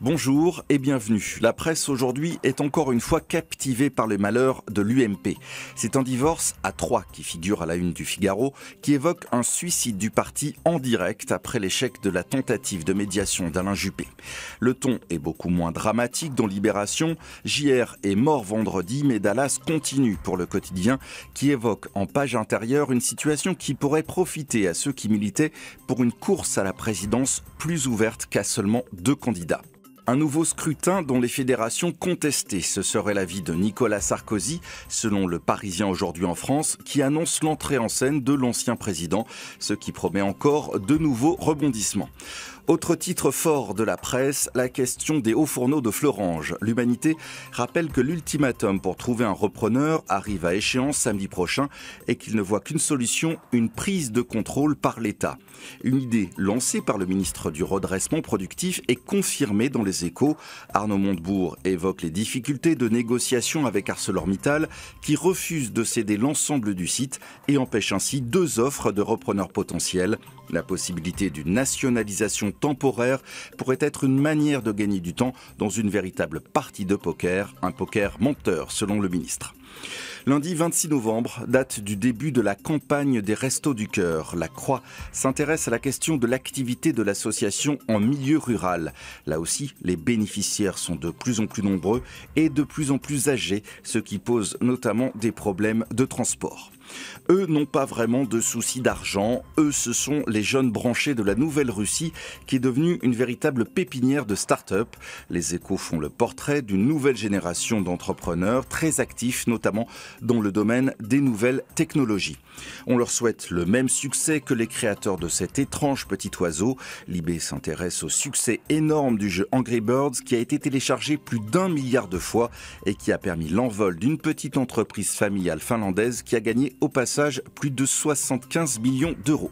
Bonjour et bienvenue. La presse aujourd'hui est encore une fois captivée par les malheurs de l'UMP. C'est un divorce à trois qui figure à la une du Figaro, qui évoque un suicide du parti en direct après l'échec de la tentative de médiation d'Alain Juppé. Le ton est beaucoup moins dramatique dans Libération. JR est mort vendredi, mais Dallas continue pour le quotidien, qui évoque en page intérieure une situation qui pourrait profiter à ceux qui militaient pour une course à la présidence plus ouverte qu'à seulement deux candidats. Un nouveau scrutin dont les fédérations contestaient. ce serait l'avis de Nicolas Sarkozy, selon le Parisien aujourd'hui en France, qui annonce l'entrée en scène de l'ancien président, ce qui promet encore de nouveaux rebondissements. Autre titre fort de la presse, la question des hauts fourneaux de Florange. L'Humanité rappelle que l'ultimatum pour trouver un repreneur arrive à échéance samedi prochain et qu'il ne voit qu'une solution, une prise de contrôle par l'État. Une idée lancée par le ministre du Redressement productif est confirmée dans les échos. Arnaud Montebourg évoque les difficultés de négociation avec ArcelorMittal qui refuse de céder l'ensemble du site et empêche ainsi deux offres de repreneurs potentiels. La possibilité d'une nationalisation temporaire pourrait être une manière de gagner du temps dans une véritable partie de poker, un poker menteur selon le ministre. Lundi 26 novembre, date du début de la campagne des Restos du Cœur. La Croix s'intéresse à la question de l'activité de l'association en milieu rural. Là aussi, les bénéficiaires sont de plus en plus nombreux et de plus en plus âgés, ce qui pose notamment des problèmes de transport. Eux n'ont pas vraiment de soucis d'argent, eux ce sont les jeunes branchés de la Nouvelle-Russie qui est devenue une véritable pépinière de start-up. Les échos font le portrait d'une nouvelle génération d'entrepreneurs très actifs, notamment dans le domaine des nouvelles technologies. On leur souhaite le même succès que les créateurs de cet étrange petit oiseau. Libé s'intéresse au succès énorme du jeu Angry Birds qui a été téléchargé plus d'un milliard de fois et qui a permis l'envol d'une petite entreprise familiale finlandaise qui a gagné au passage plus de 75 millions d'euros.